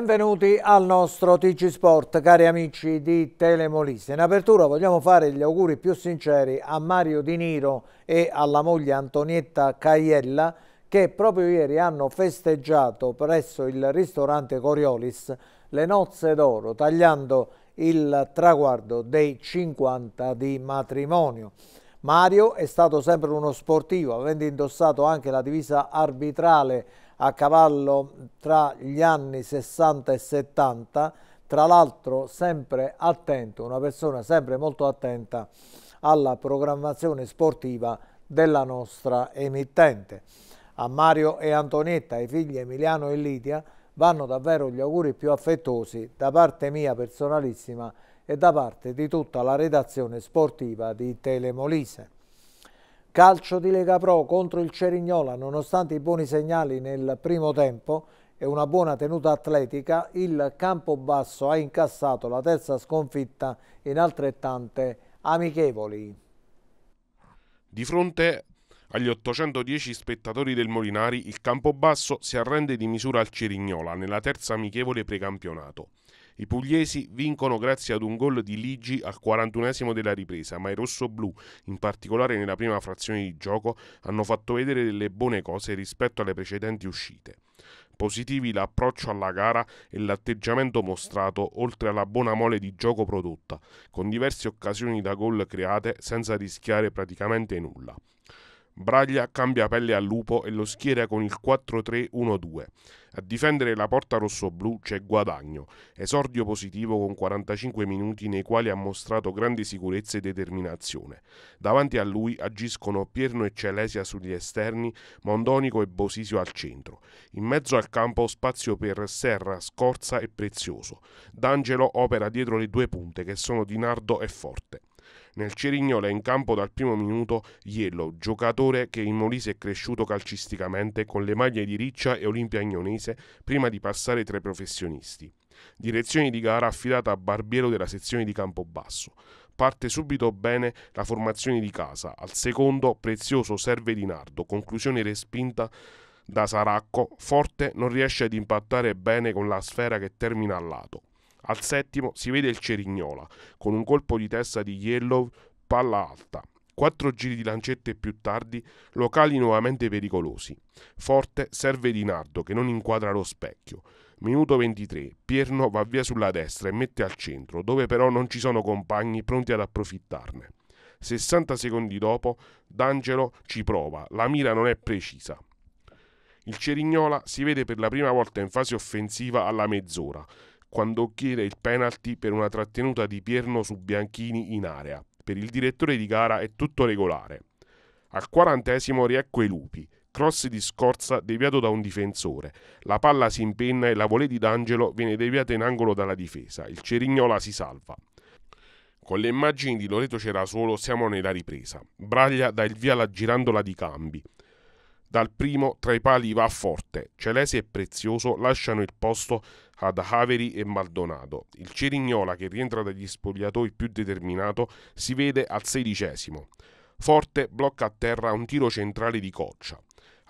Benvenuti al nostro TG Sport, cari amici di Telemolise. In apertura vogliamo fare gli auguri più sinceri a Mario Di Niro e alla moglie Antonietta Caiella che proprio ieri hanno festeggiato presso il ristorante Coriolis le nozze d'oro, tagliando il traguardo dei 50 di matrimonio. Mario è stato sempre uno sportivo, avendo indossato anche la divisa arbitrale a cavallo tra gli anni 60 e 70, tra l'altro sempre attento, una persona sempre molto attenta alla programmazione sportiva della nostra emittente. A Mario e Antonietta, ai figli Emiliano e Lidia, vanno davvero gli auguri più affettuosi da parte mia personalissima e da parte di tutta la redazione sportiva di Telemolise. Calcio di Lega Pro contro il Cerignola, nonostante i buoni segnali nel primo tempo e una buona tenuta atletica, il Campobasso ha incassato la terza sconfitta in altrettante amichevoli. Di fronte agli 810 spettatori del Molinari, il Campobasso si arrende di misura al Cerignola nella terza amichevole precampionato. I pugliesi vincono grazie ad un gol di Ligi al 41 esimo della ripresa, ma i rossoblù, in particolare nella prima frazione di gioco, hanno fatto vedere delle buone cose rispetto alle precedenti uscite. Positivi l'approccio alla gara e l'atteggiamento mostrato, oltre alla buona mole di gioco prodotta, con diverse occasioni da gol create senza rischiare praticamente nulla. Braglia cambia pelle al lupo e lo schiera con il 4-3-1-2. A difendere la porta rossoblu c'è Guadagno, esordio positivo con 45 minuti nei quali ha mostrato grande sicurezza e determinazione. Davanti a lui agiscono Pierno e Celesia sugli esterni, Mondonico e Bosisio al centro. In mezzo al campo spazio per Serra, Scorza e Prezioso. D'Angelo opera dietro le due punte che sono Di Nardo e Forte. Nel Cerignola è in campo dal primo minuto Iello, giocatore che in Molise è cresciuto calcisticamente con le maglie di Riccia e Olimpia Agnonese prima di passare tra i professionisti. Direzione di gara affidata a Barbiero della sezione di Campobasso. Parte subito bene la formazione di casa, al secondo prezioso serve di Nardo, conclusione respinta da Saracco, forte non riesce ad impattare bene con la sfera che termina a lato. Al settimo si vede il Cerignola, con un colpo di testa di Yellow, palla alta. Quattro giri di lancette più tardi, locali nuovamente pericolosi. Forte serve di Nardo che non inquadra lo specchio. Minuto 23, Pierno va via sulla destra e mette al centro, dove però non ci sono compagni pronti ad approfittarne. 60 secondi dopo, D'Angelo ci prova, la mira non è precisa. Il Cerignola si vede per la prima volta in fase offensiva alla mezz'ora, quando chiede il penalty per una trattenuta di Pierno su Bianchini in area. Per il direttore di gara è tutto regolare. Al quarantesimo riecco i lupi. Cross di scorza deviato da un difensore. La palla si impenna e la volée di D'Angelo viene deviata in angolo dalla difesa. Il Cerignola si salva. Con le immagini di Loreto Cerasolo siamo nella ripresa. Braglia dà il via alla girandola di cambi. Dal primo tra i pali va forte. Celesi e Prezioso lasciano il posto ad Haveri e Maldonado. Il Cerignola, che rientra dagli spogliatoi più determinato, si vede al sedicesimo. Forte blocca a terra un tiro centrale di coccia.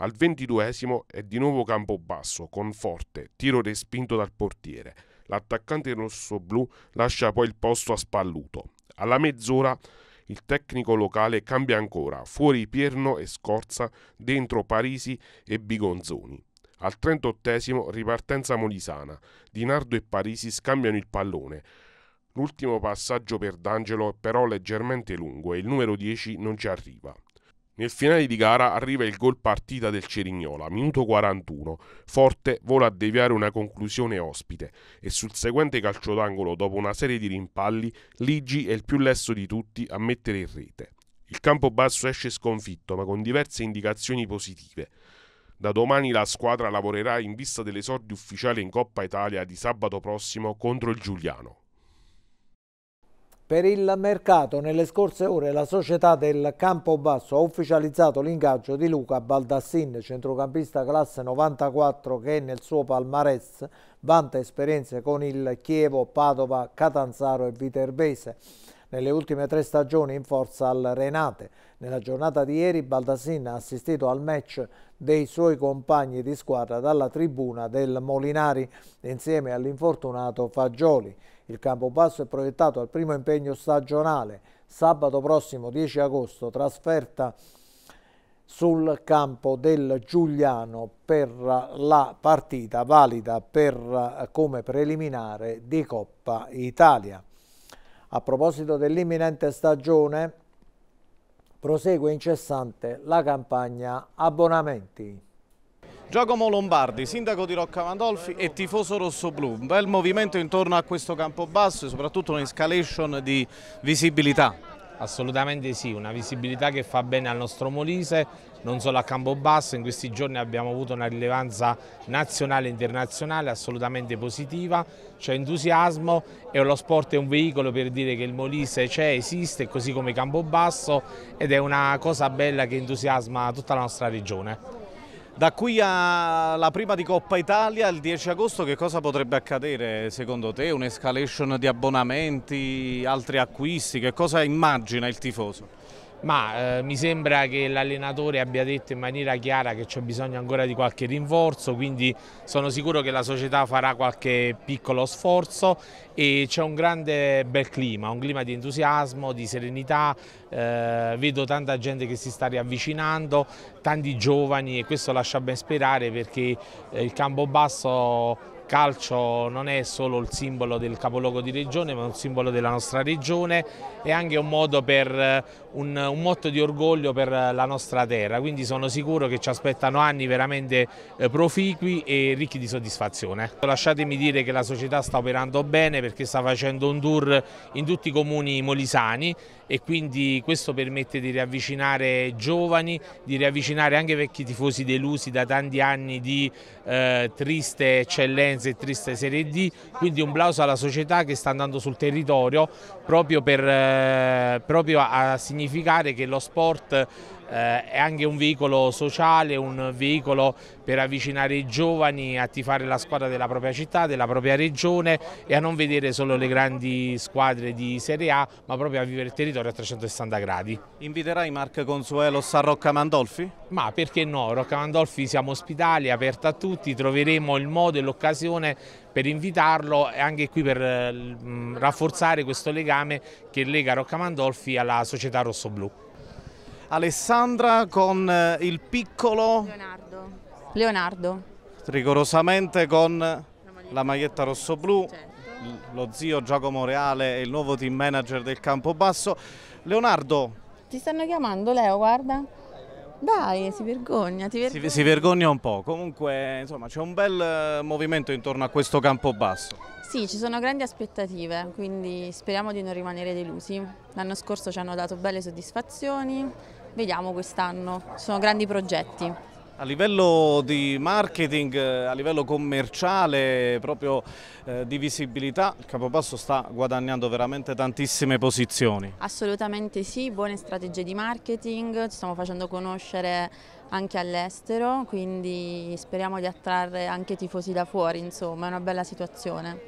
Al ventiduesimo è di nuovo campo basso, con forte, tiro respinto dal portiere. L'attaccante rosso-blu lascia poi il posto a Spalluto. Alla mezz'ora il tecnico locale cambia ancora, fuori Pierno e Scorza, dentro Parisi e Bigonzoni. Al 38 ripartenza molisana, Di Nardo e Parisi scambiano il pallone. L'ultimo passaggio per D'Angelo è però leggermente lungo e il numero 10 non ci arriva. Nel finale di gara arriva il gol partita del Cerignola, minuto 41. Forte vola a deviare una conclusione ospite e sul seguente calcio d'angolo, dopo una serie di rimpalli, Ligi è il più lesso di tutti a mettere in rete. Il campo basso esce sconfitto ma con diverse indicazioni positive. Da domani la squadra lavorerà in vista dell'esordio ufficiale in Coppa Italia di sabato prossimo contro il Giuliano. Per il mercato, nelle scorse ore la società del Campobasso ha ufficializzato l'ingaggio di Luca Baldassin, centrocampista classe 94 che nel suo palmarès vanta esperienze con il Chievo, Padova, Catanzaro e Viterbese nelle ultime tre stagioni in forza al Renate. Nella giornata di ieri Baldassin ha assistito al match dei suoi compagni di squadra dalla tribuna del Molinari insieme all'infortunato Fagioli. Il Campobasso è proiettato al primo impegno stagionale sabato prossimo 10 agosto trasferta sul campo del Giuliano per la partita valida per, eh, come preliminare di Coppa Italia. A proposito dell'imminente stagione, prosegue incessante la campagna abbonamenti. Giacomo Lombardi, sindaco di Rocca Mandolfi e tifoso rosso Un bel movimento intorno a questo campo basso e soprattutto un'escalation di visibilità. Assolutamente sì, una visibilità che fa bene al nostro Molise, non solo a Campobasso, in questi giorni abbiamo avuto una rilevanza nazionale e internazionale assolutamente positiva, c'è entusiasmo e lo sport è un veicolo per dire che il Molise c'è, esiste, così come Campobasso ed è una cosa bella che entusiasma tutta la nostra regione. Da qui alla prima di Coppa Italia, il 10 agosto, che cosa potrebbe accadere secondo te? Un'escalation di abbonamenti, altri acquisti? Che cosa immagina il tifoso? ma eh, mi sembra che l'allenatore abbia detto in maniera chiara che c'è bisogno ancora di qualche rinforzo, quindi sono sicuro che la società farà qualche piccolo sforzo e c'è un grande bel clima, un clima di entusiasmo, di serenità, eh, vedo tanta gente che si sta riavvicinando, tanti giovani e questo lascia ben sperare perché eh, il campo basso calcio non è solo il simbolo del capoluogo di regione ma è un simbolo della nostra regione e anche un modo per eh, un, un motto di orgoglio per la nostra terra quindi sono sicuro che ci aspettano anni veramente eh, proficui e ricchi di soddisfazione. Lasciatemi dire che la società sta operando bene perché sta facendo un tour in tutti i comuni molisani e quindi questo permette di riavvicinare giovani, di riavvicinare anche vecchi tifosi delusi da tanti anni di eh, triste eccellenza Firenze e Triste Serie D, quindi un plauso alla società che sta andando sul territorio proprio, per, eh, proprio a, significare che lo sport eh, è anche un veicolo sociale, un veicolo per avvicinare i giovani a tifare la squadra della propria città, della propria regione e a non vedere solo le grandi squadre di Serie A, ma proprio a vivere il territorio a 360 gradi. Inviterai Marco Consuelo a Rocca Mandolfi? Ma perché no? Rocca Mandolfi siamo ospitali, aperta a tutti, troveremo il modo e l'occasione per invitarlo e anche qui per eh, mm, rafforzare questo legame che lega Rocca Mandolfi alla società rossoblù. Alessandra con eh, il piccolo Leonardo. Leonardo. Rigorosamente con la maglietta, rosso-blu. Certo. Lo zio Giacomo Reale e il nuovo team manager del Campobasso. Leonardo. Ti stanno chiamando Leo, guarda. Dai, si vergogna, vergogna. Si, si, vergogna un po', comunque insomma c'è un bel eh, movimento intorno a questo campo basso. Sì, ci sono grandi aspettative, quindi speriamo di non rimanere delusi. L'anno scorso ci hanno dato belle soddisfazioni, vediamo quest'anno, sono grandi progetti. A livello di marketing, eh, a livello commerciale, proprio eh, di visibilità, il Capopasso sta guadagnando veramente tantissime posizioni. Assolutamente sì, buone strategie di marketing, ci stiamo facendo conoscere anche all'estero, quindi speriamo di attrarre anche tifosi da fuori, insomma, è una bella situazione.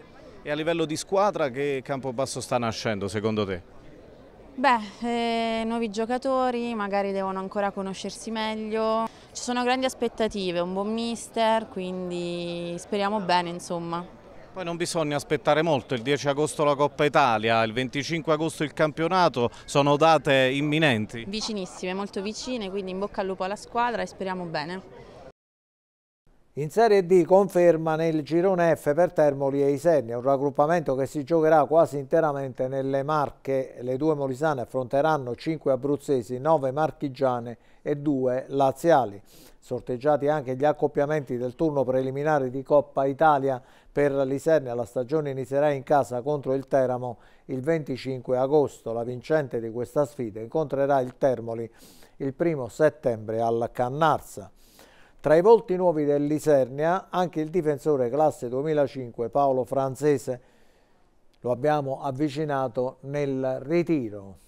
E a livello di squadra che Campobasso sta nascendo secondo te? Beh, eh, nuovi giocatori, magari devono ancora conoscersi meglio. Ci sono grandi aspettative, un buon mister, quindi speriamo bene insomma. Poi non bisogna aspettare molto, il 10 agosto la Coppa Italia, il 25 agosto il campionato, sono date imminenti. Vicinissime, molto vicine, quindi in bocca al lupo alla squadra e speriamo bene. In Serie D conferma nel girone F per Termoli e Isernia, un raggruppamento che si giocherà quasi interamente nelle Marche. Le due molisane affronteranno 5 abruzzesi, 9 marchigiane e 2 laziali. Sorteggiati anche gli accoppiamenti del turno preliminare di Coppa Italia per l'Isernia, la stagione inizierà in casa contro il Teramo il 25 agosto. La vincente di questa sfida incontrerà il Termoli il 1 settembre al Cannarsa. Tra i volti nuovi dell'Isernia anche il difensore classe 2005 Paolo Francese. Lo abbiamo avvicinato nel ritiro.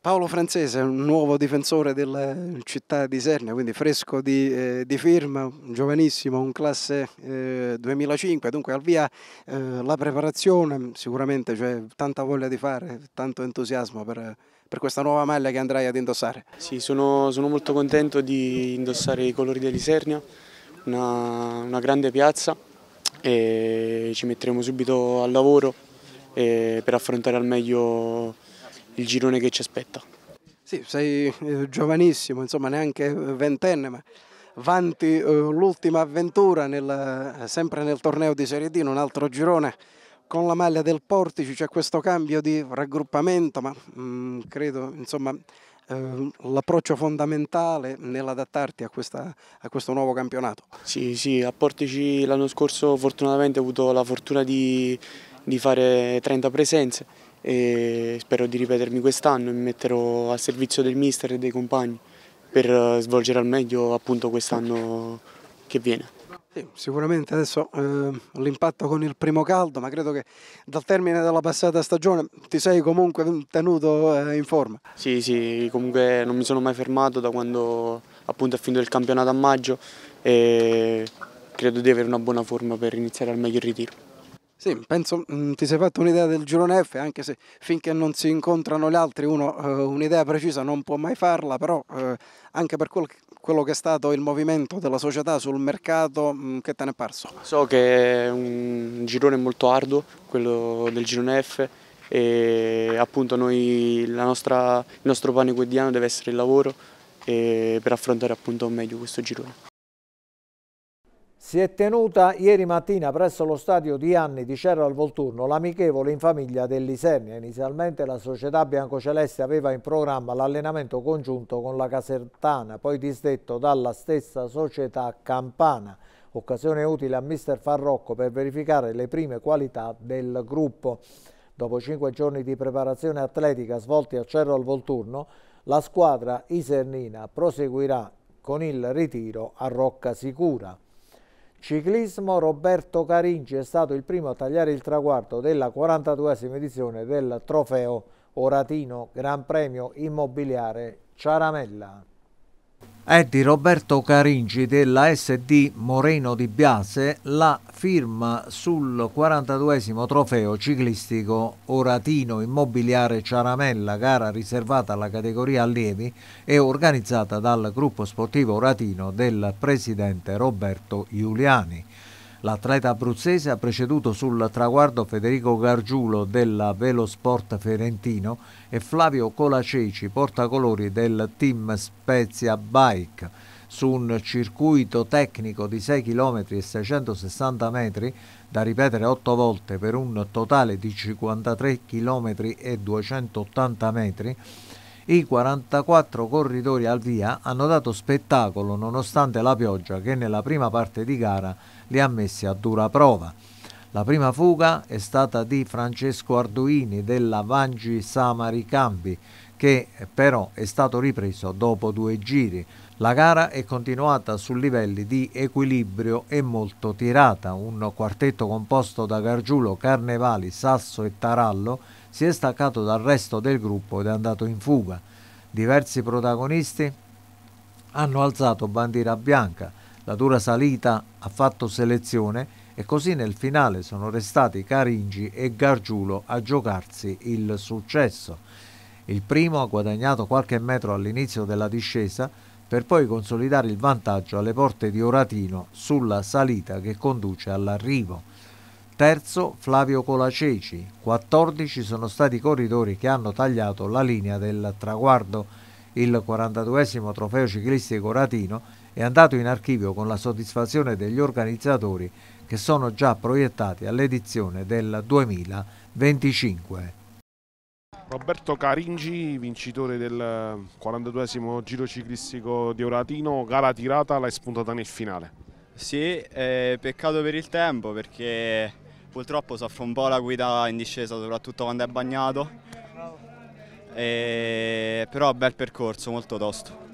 Paolo Francese un nuovo difensore della città di Isernia, quindi fresco di, eh, di firma, giovanissimo, un classe eh, 2005, dunque al via eh, la preparazione, sicuramente c'è tanta voglia di fare, tanto entusiasmo per, per questa nuova maglia che andrai ad indossare? Sì, sono, sono molto contento di indossare i colori dell'Isernia, una, una grande piazza e ci metteremo subito al lavoro per affrontare al meglio il girone che ci aspetta. Sì, sei eh, giovanissimo, insomma neanche ventenne, ma vanti eh, l'ultima avventura nel, eh, sempre nel torneo di Serie D, in un altro girone con la maglia del Portici c'è questo cambio di raggruppamento, ma mh, mm, credo insomma ehm, l'approccio fondamentale nell'adattarti a, questa, a, questo nuovo campionato. Sì, sì, a Portici l'anno scorso fortunatamente ho avuto la fortuna di, di fare 30 presenze e spero di ripetermi quest'anno e mi metterò al servizio del mister e dei compagni per eh, svolgere al meglio appunto quest'anno che viene. Sì, sicuramente adesso eh, l'impatto con il primo caldo, ma credo che dal termine della passata stagione ti sei comunque tenuto eh, in forma. Sì, sì, comunque non mi sono mai fermato da quando appunto è finito il campionato a maggio e credo di avere una buona forma per iniziare al meglio il ritiro. Sì, penso mh, mm, ti sei fatto un'idea del girone F, anche se finché non si incontrano gli altri uno eh, un'idea precisa non può mai farla, però eh, anche per quel quello che è stato il movimento della società sul mercato, mm, che te ne è parso? So che è un girone molto arduo, quello del girone F, e appunto noi, nostra, il nostro pane quotidiano deve essere il lavoro per affrontare appunto meglio questo girone. Si è tenuta ieri mattina presso lo stadio di Anni di Cerro al Volturno l'amichevole in famiglia dell'Isernia. Inizialmente la società biancoceleste aveva in programma l'allenamento congiunto con la Casertana, poi disdetto dalla stessa società Campana. Occasione utile a mister Farrocco per verificare le prime qualità del gruppo. Dopo cinque giorni di preparazione atletica svolti a Cerro al Volturno, la squadra isernina proseguirà con il ritiro a Rocca Sicura. Ciclismo Roberto Carinci è stato il primo a tagliare il traguardo della 42esima edizione del trofeo Oratino Gran Premio Immobiliare Ciaramella è di Roberto Carinci della SD Moreno di Biase la firma sul 42 trofeo ciclistico Oratino Immobiliare Ciaramella, gara riservata alla categoria allievi e organizzata dal gruppo sportivo Oratino del presidente Roberto Giuliani. L'atleta abruzzese ha preceduto sul traguardo Federico Gargiulo della Velosport Ferentino e Flavio Colaceci, portacolori del team Spezia Bike. Su un circuito tecnico di 6 km e 660 metri, da ripetere 8 volte per un totale di 53 km e 280 metri, i 44 corridori al via hanno dato spettacolo nonostante la pioggia che nella prima parte di gara li ha messi a dura prova. La prima fuga è stata di Francesco Arduini della Vangi Samari Cambi, che però è stato ripreso dopo due giri. La gara è continuata su livelli di equilibrio e molto tirata. Un quartetto composto da Gargiulo, Carnevali, Sasso e Tarallo si è staccato dal resto del gruppo ed è andato in fuga. Diversi protagonisti hanno alzato bandiera bianca. La dura salita ha fatto selezione e così nel finale sono restati Caringi e Gargiulo a giocarsi il successo. Il primo ha guadagnato qualche metro all'inizio della discesa per poi consolidare il vantaggio alle porte di Oratino sulla salita che conduce all'arrivo. Terzo Flavio Colaceci, 14 sono stati i corridori che hanno tagliato la linea del traguardo. Il 42 trofeo ciclistico Oratino è andato in archivio con la soddisfazione degli organizzatori che sono già proiettati all'edizione del 2025. Roberto Caringi, vincitore del 42esimo Giro Ciclistico di Oratino, gara tirata, l'hai spuntata nel finale. Sì, eh, peccato per il tempo perché purtroppo soffro un po' la guida in discesa, soprattutto quando è bagnato, eh, però bel percorso, molto tosto.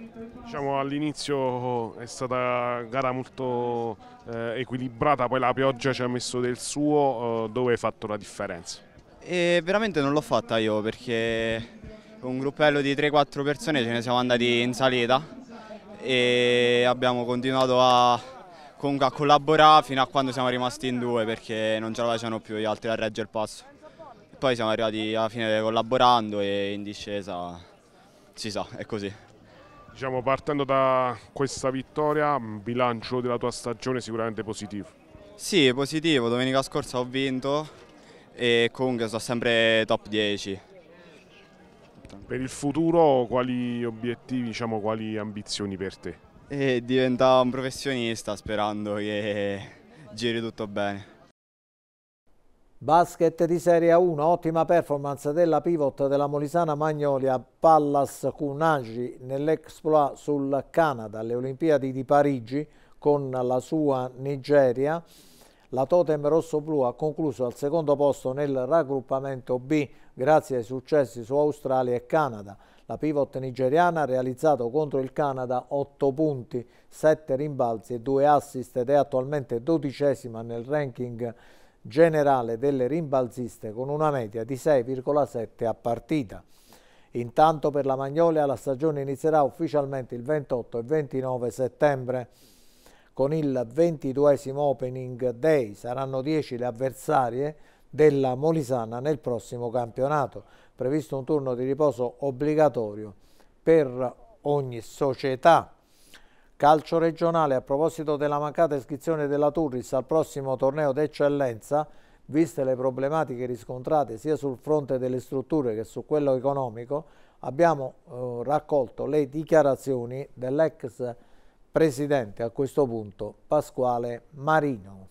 Diciamo all'inizio è stata gara molto eh, equilibrata, poi la pioggia ci ha messo del suo, eh, dove hai fatto la differenza? E veramente non l'ho fatta io perché con un gruppello di 3-4 persone ce ne siamo andati in salita e abbiamo continuato a, a collaborare fino a quando siamo rimasti in due perché non ce la facevano più gli altri a reggere il passo. Poi siamo arrivati alla fine collaborando e in discesa si sa, è così. Diciamo, partendo da questa vittoria, bilancio della tua stagione sicuramente positivo. Sì, positivo. Domenica scorsa ho vinto e comunque sono sempre top 10. Per il futuro quali obiettivi, diciamo, quali ambizioni per te? E diventare un professionista sperando che giri tutto bene. Basket di Serie 1, ottima performance della pivot della Molisana Magnolia Pallas Cunagi nell'exploit sul Canada alle Olimpiadi di Parigi con la sua Nigeria. La Totem Rosso-Blu ha concluso al secondo posto nel raggruppamento B grazie ai successi su Australia e Canada. La pivot nigeriana ha realizzato contro il Canada 8 punti, 7 rimbalzi e 2 assist ed è attualmente dodicesima nel ranking generale delle rimbalziste con una media di 6,7 a partita. Intanto per la Magnolia la stagione inizierà ufficialmente il 28 e 29 settembre con il 22 Opening Day. Saranno 10 le avversarie della Molisana nel prossimo campionato. Previsto un turno di riposo obbligatorio per ogni società. Calcio regionale a proposito della mancata iscrizione della Turris al prossimo torneo d'eccellenza, viste le problematiche riscontrate sia sul fronte delle strutture che su quello economico, abbiamo eh, raccolto le dichiarazioni dell'ex presidente a questo punto Pasquale Marino.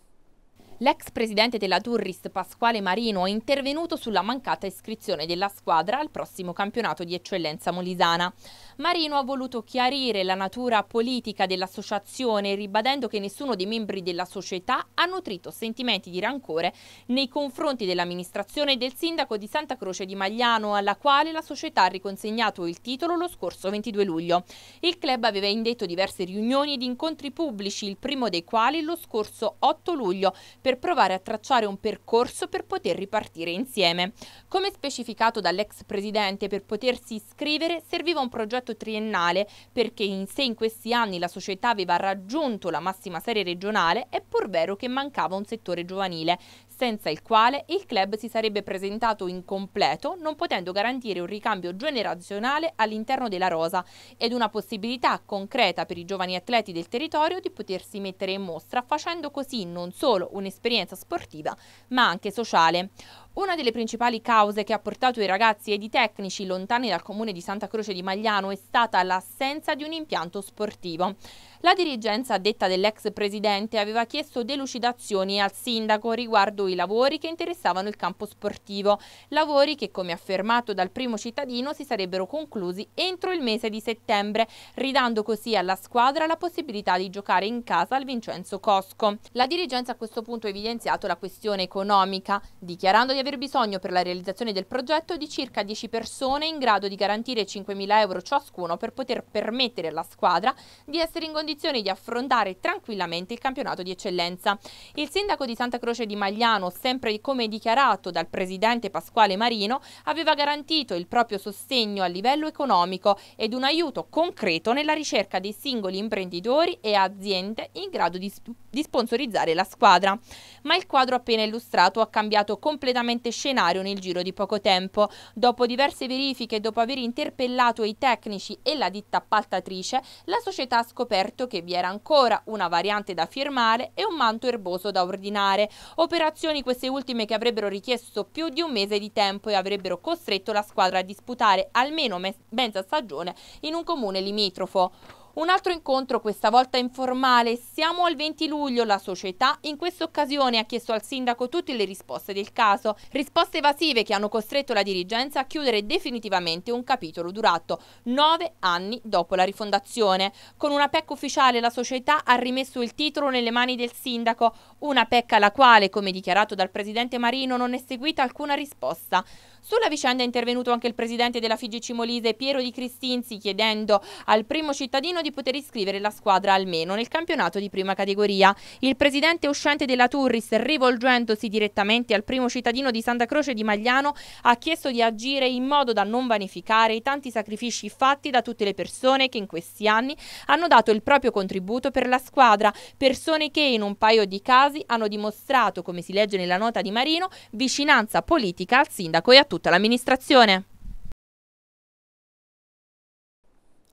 L'ex presidente della Turris Pasquale Marino è intervenuto sulla mancata iscrizione della squadra al prossimo campionato di eccellenza molisana. Marino ha voluto chiarire la natura politica dell'associazione ribadendo che nessuno dei membri della società ha nutrito sentimenti di rancore nei confronti dell'amministrazione e del sindaco di Santa Croce di Magliano alla quale la società ha riconsegnato il titolo lo scorso 22 luglio. Il club aveva indetto diverse riunioni ed incontri pubblici, il primo dei quali lo scorso 8 luglio per per provare a tracciare un percorso per poter ripartire insieme. Come specificato dall'ex presidente, per potersi iscrivere serviva un progetto triennale perché in sé in questi anni la società aveva raggiunto la massima serie regionale è pur vero che mancava un settore giovanile senza il quale il club si sarebbe presentato incompleto, non potendo garantire un ricambio generazionale all'interno della rosa ed una possibilità concreta per i giovani atleti del territorio di potersi mettere in mostra, facendo così non solo un'esperienza sportiva, ma anche sociale. Una delle principali cause che ha portato i ragazzi ed i tecnici lontani dal comune di Santa Croce di Magliano è stata l'assenza di un impianto sportivo. La dirigenza detta dell'ex presidente aveva chiesto delucidazioni al sindaco riguardo i lavori che interessavano il campo sportivo, lavori che come affermato dal primo cittadino si sarebbero conclusi entro il mese di settembre, ridando così alla squadra la possibilità di giocare in casa al Vincenzo Cosco. La dirigenza a questo punto ha evidenziato la questione economica, dichiarando di aver bisogno per la realizzazione del progetto di circa 10 persone in grado di garantire 5.000 euro ciascuno per poter permettere alla squadra di essere in condizione di affrontare tranquillamente il campionato di eccellenza. Il sindaco di Santa Croce di Magliano, sempre come dichiarato dal presidente Pasquale Marino, aveva garantito il proprio sostegno a livello economico ed un aiuto concreto nella ricerca dei singoli imprenditori e aziende in grado di sviluppare di sponsorizzare la squadra. Ma il quadro appena illustrato ha cambiato completamente scenario nel giro di poco tempo. Dopo diverse verifiche e dopo aver interpellato i tecnici e la ditta appaltatrice, la società ha scoperto che vi era ancora una variante da firmare e un manto erboso da ordinare. Operazioni queste ultime che avrebbero richiesto più di un mese di tempo e avrebbero costretto la squadra a disputare almeno mezza stagione in un comune limitrofo. Un altro incontro, questa volta informale. Siamo al 20 luglio. La società in questa occasione ha chiesto al sindaco tutte le risposte del caso. Risposte evasive che hanno costretto la dirigenza a chiudere definitivamente un capitolo durato nove anni dopo la rifondazione. Con una PEC ufficiale la società ha rimesso il titolo nelle mani del sindaco. Una PEC alla quale, come dichiarato dal presidente Marino, non è seguita alcuna risposta. Sulla vicenda è intervenuto anche il presidente della FIGC Molise Piero Di Cristinzi chiedendo al primo cittadino di poter iscrivere la squadra almeno nel campionato di prima categoria. Il presidente uscente della Turris rivolgendosi direttamente al primo cittadino di Santa Croce di Magliano ha chiesto di agire in modo da non vanificare i tanti sacrifici fatti da tutte le persone che in questi anni hanno dato il proprio contributo per la squadra, persone che in un paio di casi hanno dimostrato, come si legge nella nota di Marino, vicinanza politica al sindaco e a tutta l'amministrazione.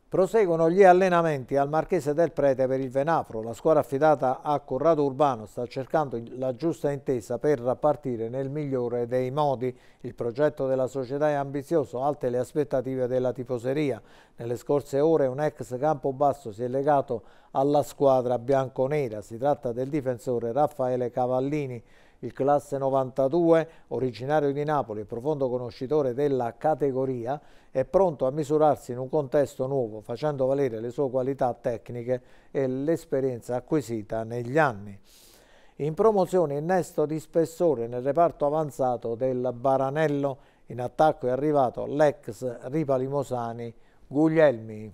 Proseguono gli allenamenti al Marchese del Prete per il Venafro. La squadra affidata a Corrado Urbano sta cercando la giusta intesa per partire nel migliore dei modi. Il progetto della società è ambizioso, alte le aspettative della tifoseria. Nelle scorse ore un ex campo basso si è legato alla squadra bianconera. Si tratta del difensore Raffaele Cavallini il classe 92, originario di Napoli e profondo conoscitore della categoria, è pronto a misurarsi in un contesto nuovo, facendo valere le sue qualità tecniche e l'esperienza acquisita negli anni. In promozione innesto di spessore nel reparto avanzato del Baranello, in attacco è arrivato l'ex Ripalimosani Guglielmi.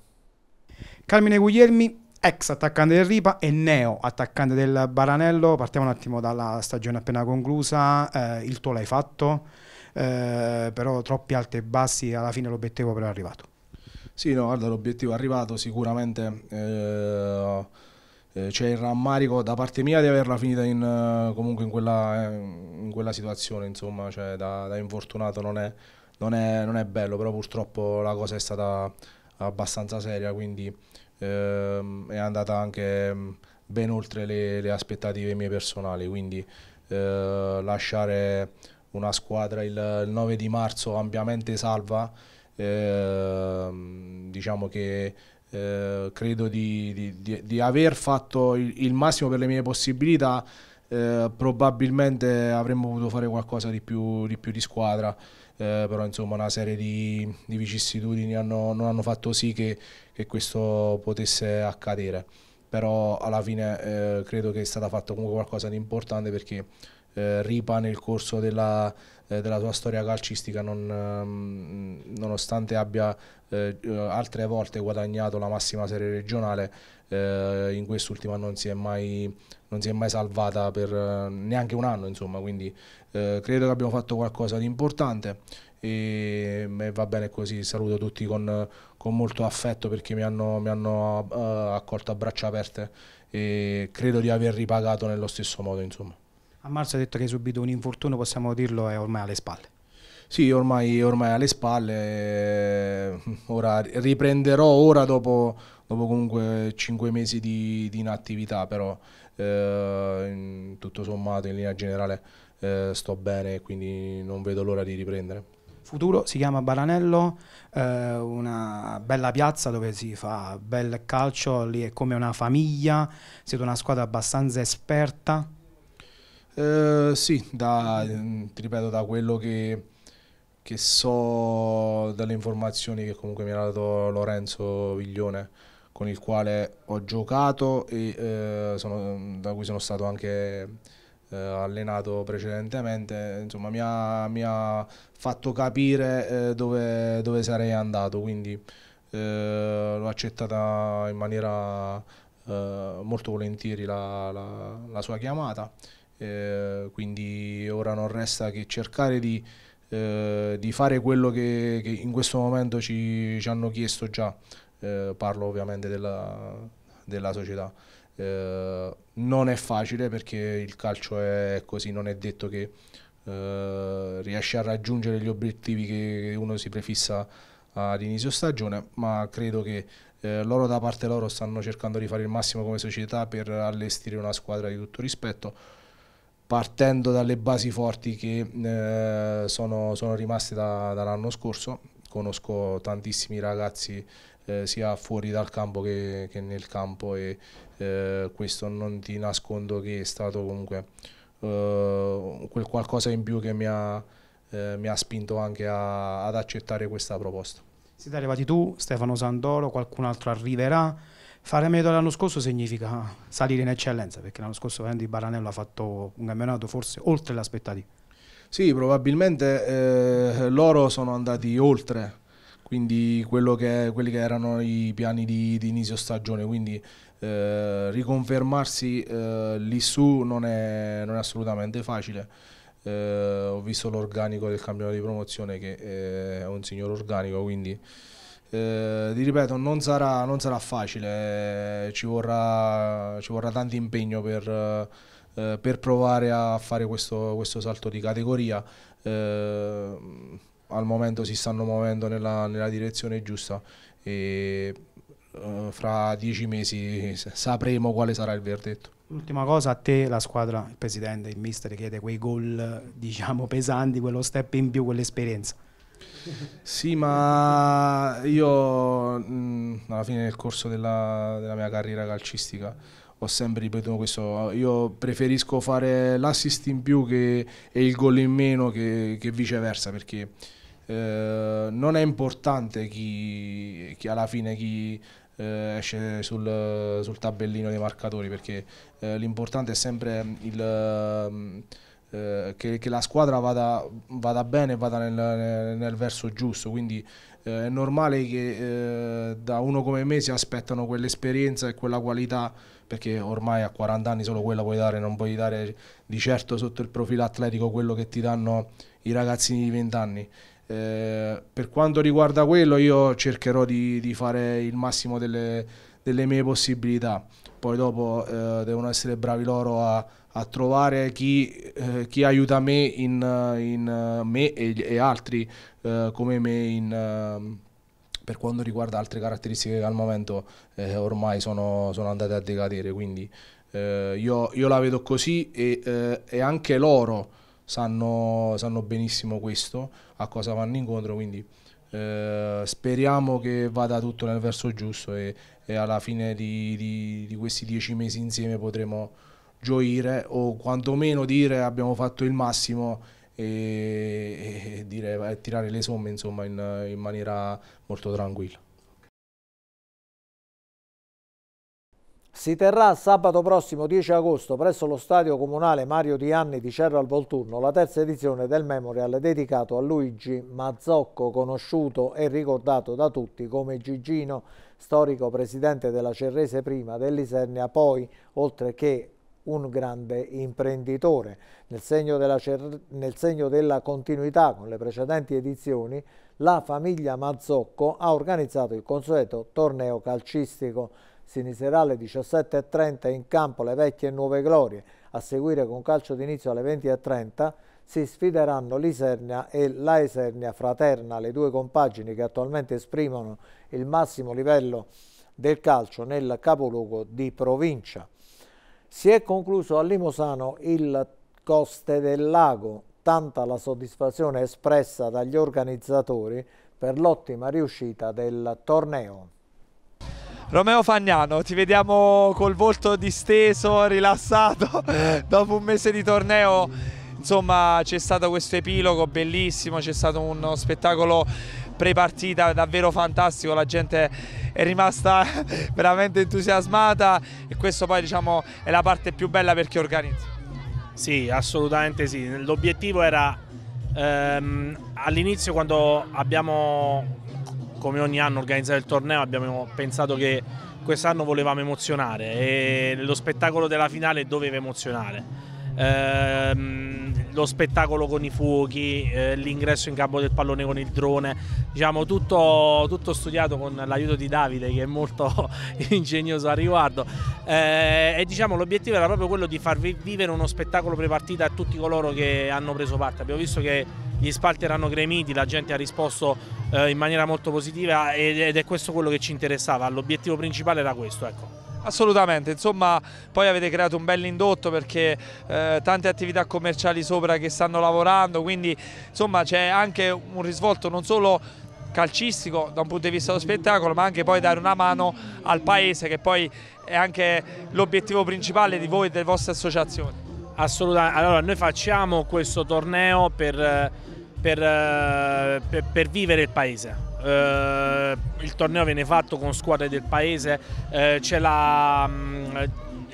Carmine Guglielmi ex attaccante del Ripa e neo attaccante del Baranello. Partiamo un attimo dalla stagione appena conclusa. Eh, il tuo l'hai fatto, eh, però troppi alti e bassi. Alla fine l'obiettivo però è arrivato. Sì, no, guarda, l'obiettivo è arrivato. Sicuramente eh, eh c'è il rammarico da parte mia di averla finita in, eh, comunque in quella, eh, in quella, situazione. Insomma, cioè, da, da, infortunato non è, non, è, non è bello, però purtroppo la cosa è stata abbastanza seria. Quindi ehm, è andata anche mm, ben oltre le, le aspettative mie personali, quindi eh, lasciare una squadra il, il, 9 di marzo ampiamente salva, ehm, diciamo che eh, credo di, di, di, di, aver fatto il, il, massimo per le mie possibilità, eh, probabilmente avremmo potuto fare qualcosa di più di, più squadra, eh, però insomma una serie di, vicissitudini hanno, non hanno fatto sì che che questo potesse accadere. Però alla fine eh, credo che è stata fatta comunque qualcosa di importante perché eh, Ripa nel corso della, eh, della tua storia calcistica, non, ehm, nonostante abbia eh, altre volte guadagnato la massima serie regionale, eh, in quest'ultima non si è mai, si è mai salvata per eh, neanche un anno, insomma, quindi eh, credo che abbiamo fatto qualcosa di importante e va bene così, saluto tutti con con molto affetto perché mi hanno, mi hanno uh, accolto a braccia aperte e credo di aver ripagato nello stesso modo. Insomma. A marzo hai detto che hai subito un infortunio, possiamo dirlo, è ormai alle spalle. Sì, ormai, ormai alle spalle, eh, ora riprenderò ora dopo, dopo comunque cinque mesi di, di inattività, però eh, tutto sommato in linea generale eh, sto bene, quindi non vedo l'ora di riprendere futuro si chiama Baranello, eh, una bella piazza dove si fa bel calcio, lì è come una famiglia, siete una squadra abbastanza esperta. Eh, sì, da, ti ripeto, da quello che, che, so, dalle informazioni che comunque mi ha dato Lorenzo Viglione, con il quale ho giocato e eh, sono, da cui sono stato anche eh, allenato precedentemente, insomma mi ha, mi ha fatto capire eh, dove, dove, sarei andato, quindi eh, l'ho accettata in maniera eh, molto volentieri la, la, la sua chiamata, eh, quindi ora non resta che cercare di, di fare quello che, che, in questo momento ci, ci hanno chiesto già, parlo ovviamente della, della società. Eh, non è facile perché il calcio è così, non è detto che eh, riesci a raggiungere gli obiettivi che uno si prefissa all'inizio stagione, ma credo che eh, loro da parte loro stanno cercando di fare il massimo come società per allestire una squadra di tutto rispetto, partendo dalle basi forti che eh, sono, sono, rimaste da, dall'anno scorso. Conosco tantissimi ragazzi eh, sia fuori dal campo che, che nel campo e eh, questo non ti nascondo che è stato comunque eh, quel qualcosa in più che mi ha, eh, mi ha spinto anche a, ad accettare questa proposta. Siete arrivati tu, Stefano Sandoro, qualcun altro arriverà. Fare meglio dell'anno scorso significa salire in eccellenza, perché l'anno scorso Andy Baranello ha fatto un campionato forse oltre le aspettative. Sì, probabilmente eh, loro sono andati oltre quindi che, quelli che erano i piani di, di inizio stagione, quindi eh, riconfermarsi eh, lì su non è, non è assolutamente facile. Eh, ho visto l'organico del campionato di promozione che eh, è un signor organico, quindi eh, ti ripeto non sarà, non sarà facile, eh, ci vorrà, ci, vorrà, tanto impegno per per provare a fare questo, questo salto di categoria. Eh, al momento si stanno muovendo nella, nella direzione giusta e uh, fra dieci mesi sapremo quale sarà il verdetto. L'ultima cosa, a te la squadra, il presidente, il mister chiede quei gol diciamo pesanti, quello step in più, quell'esperienza. Sì, ma io mh, mm, alla fine del corso della, della mia carriera calcistica ho sempre ripetuto questo, io preferisco fare l'assist in più che, e il gol in meno che, che viceversa perché eh, non è importante chi, chi alla fine chi eh, esce sul, sul, tabellino dei marcatori perché eh, l'importante è sempre il, eh, che, che, la squadra vada, vada bene e vada nel, nel, verso giusto quindi eh, è normale che da uno come me si aspettano quell'esperienza e quella qualità perché ormai a 40 anni solo quella puoi dare, non puoi dare di certo sotto il profilo atletico quello che ti danno i ragazzini di 20 anni. Eh, per quanto riguarda quello io cercherò di, di fare il massimo delle, delle, mie possibilità, poi dopo eh, devono essere bravi loro a, a trovare chi, eh, chi, aiuta me, in, in me e, e, altri eh, come me in, ehm, per quanto riguarda altre caratteristiche che al momento eh, ormai sono, sono, andate a decadere, quindi eh, io, io, la vedo così e, e anche loro sanno, sanno benissimo questo, a cosa vanno incontro, quindi eh, speriamo che vada tutto nel verso giusto e, e alla fine di, di, di questi dieci mesi insieme potremo gioire o quantomeno dire abbiamo fatto il massimo e, e, dire, e tirare le somme insomma, in, in maniera molto tranquilla. si terrà sabato prossimo 10 agosto presso lo stadio comunale Mario Dianni di Cerro al Volturno la terza edizione del Memorial dedicato a Luigi Mazzocco, conosciuto e ricordato da tutti come Gigino, storico presidente della Cerrese prima, dell'Isernia poi, oltre che un grande imprenditore. Nel segno, nel segno, della continuità con le precedenti edizioni, la famiglia Mazzocco ha organizzato il consueto torneo calcistico si inizierà alle 17.30 in campo le vecchie e nuove glorie, a seguire con calcio d'inizio alle 20.30 si sfideranno l'Isernia e l'Aesernia Fraterna, le due compagini che attualmente esprimono il massimo livello del calcio nel capoluogo di provincia. Si è concluso a Limosano il Coste del Lago, tanta la soddisfazione espressa dagli organizzatori per l'ottima riuscita del torneo. Romeo Fagnano, ti vediamo col volto disteso, rilassato dopo un mese di torneo. Insomma, c'è stato questo epilogo bellissimo, c'è stato uno spettacolo pre-partita davvero fantastico, la gente è rimasta veramente entusiasmata e questo poi diciamo è la parte più bella per chi organizza. Sì, assolutamente sì. L'obiettivo era ehm, all'inizio quando abbiamo come ogni anno organizzare il torneo abbiamo pensato che quest'anno volevamo emozionare e lo spettacolo della finale doveva emozionare. Ehm, lo spettacolo con i fuochi, eh, l'ingresso in campo del pallone con il drone, diciamo tutto, tutto studiato con l'aiuto di Davide che è molto ingegnoso a riguardo eh, e diciamo l'obiettivo era proprio quello di far vivere uno spettacolo prepartita a tutti coloro che hanno preso parte, abbiamo visto che gli spalti erano gremiti, la gente ha risposto eh, in maniera molto positiva ed, ed, è questo quello che ci interessava, l'obiettivo principale era questo ecco. Assolutamente, insomma poi avete creato un bel indotto perché eh, tante attività commerciali sopra che stanno lavorando, quindi insomma c'è anche un risvolto non solo calcistico da un punto di vista dello spettacolo ma anche poi dare una mano al paese che poi è anche l'obiettivo principale di voi e delle vostre associazioni. Assolutamente, allora noi facciamo questo torneo per eh, per, eh, per, per vivere il paese. Uh, il torneo viene fatto con squadre del paese, uh, c'è la, mm,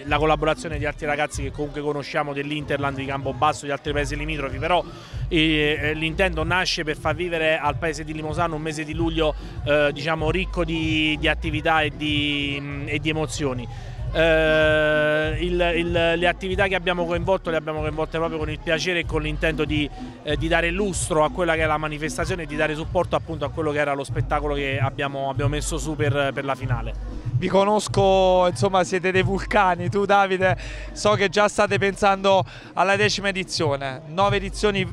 la, collaborazione di altri ragazzi che comunque conosciamo dell'Interland di Campobasso, di altri paesi limitrofi, però l'intento nasce per far vivere al paese di Limosano un mese di luglio eh, diciamo, ricco di, di attività e di, mm, e di emozioni eh, il, il, le attività che abbiamo coinvolto le abbiamo coinvolte proprio con il piacere e con l'intento di, eh, di, dare lustro a quella che è la manifestazione e di dare supporto appunto a quello che era lo spettacolo che abbiamo, abbiamo messo su per, per la finale vi conosco, insomma siete dei vulcani, tu Davide so che già state pensando alla decima edizione, nove edizioni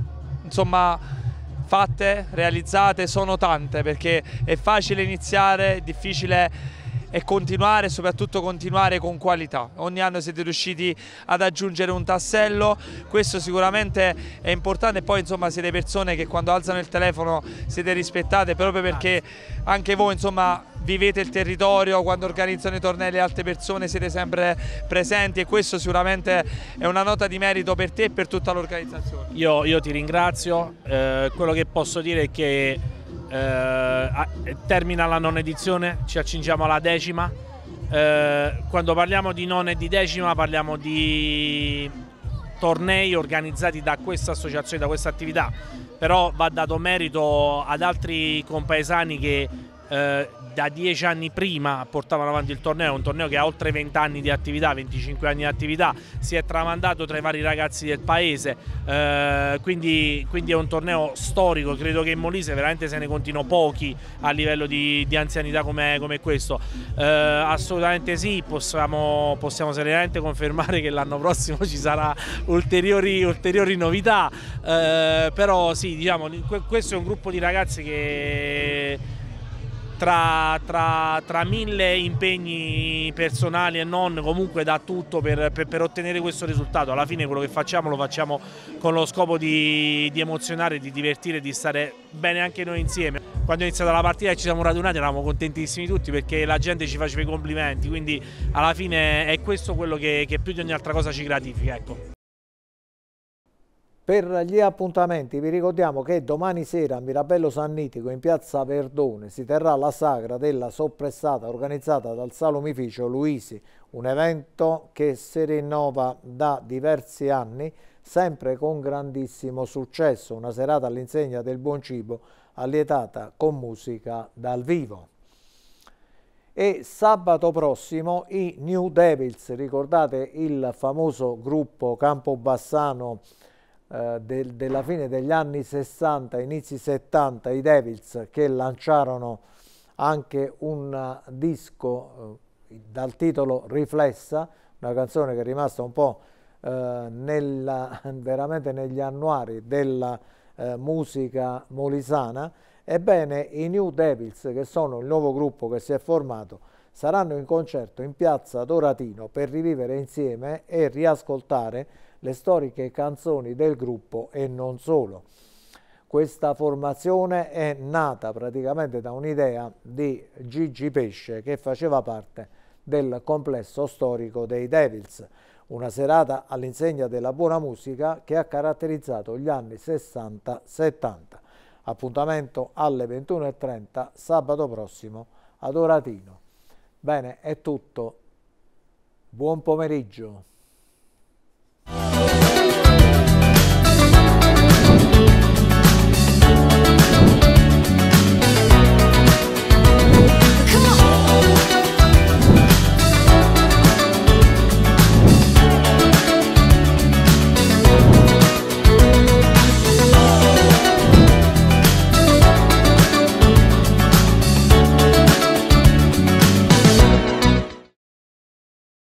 insomma fatte, realizzate, sono tante perché è facile iniziare, è difficile e continuare, soprattutto continuare con qualità. Ogni anno siete riusciti ad aggiungere un tassello, questo sicuramente è importante poi insomma siete persone che quando alzano il telefono siete rispettate proprio perché anche voi insomma vivete il territorio, quando organizzano i tornei le altre persone siete sempre presenti e questo sicuramente è una nota di merito per te e per tutta l'organizzazione. Io, io, ti ringrazio, eh, quello che posso dire è che eh, termina la nona edizione, ci accingiamo alla decima. Eh, quando parliamo di nona e di decima parliamo di tornei organizzati da questa associazione, da questa attività, però va dato merito ad altri compaesani che eh, da dieci anni prima portavano avanti il torneo, un torneo che ha oltre 20 anni di attività, 25 anni di attività, si è tramandato tra i vari ragazzi del paese, eh, quindi, quindi, è un torneo storico, credo che in Molise veramente se ne contino pochi a livello di, di anzianità come, come questo. Eh, assolutamente sì, possiamo, possiamo, serenamente confermare che l'anno prossimo ci saranno ulteriori, ulteriori, novità, eh, però sì, diciamo, questo è un gruppo di ragazzi che tra, tra, tra, mille impegni personali e non comunque da tutto per, per, per, ottenere questo risultato alla fine quello che facciamo lo facciamo con lo scopo di, di emozionare, di divertire, di stare bene anche noi insieme quando è iniziata la partita e ci siamo radunati eravamo contentissimi tutti perché la gente ci faceva i complimenti quindi alla fine è questo quello che, che più di ogni altra cosa ci gratifica ecco. Per gli appuntamenti vi ricordiamo che domani sera a Mirabello Sannitico in piazza Verdone si terrà la sagra della soppressata organizzata dal salumificio Luisi, un evento che si rinnova da diversi anni sempre con grandissimo successo, una serata all'insegna del buon cibo allietata con musica dal vivo e sabato prossimo i New Devils, ricordate il famoso gruppo Campobassano eh, del, della fine degli anni 60, inizi 70, i Devils che lanciarono anche un eh, disco eh, dal titolo Riflessa, una canzone che è rimasta un po' eh, nella, veramente negli annuari della eh, musica molisana, ebbene i New Devils, che sono il nuovo gruppo che si è formato, saranno in concerto in piazza Doratino per rivivere insieme e riascoltare le storiche canzoni del gruppo e non solo. Questa formazione è nata praticamente da un'idea di Gigi Pesce che faceva parte del complesso storico dei Devils, una serata all'insegna della buona musica che ha caratterizzato gli anni 60-70. Appuntamento alle 21.30 sabato prossimo ad Oratino. Bene, è tutto. Buon pomeriggio. Bye.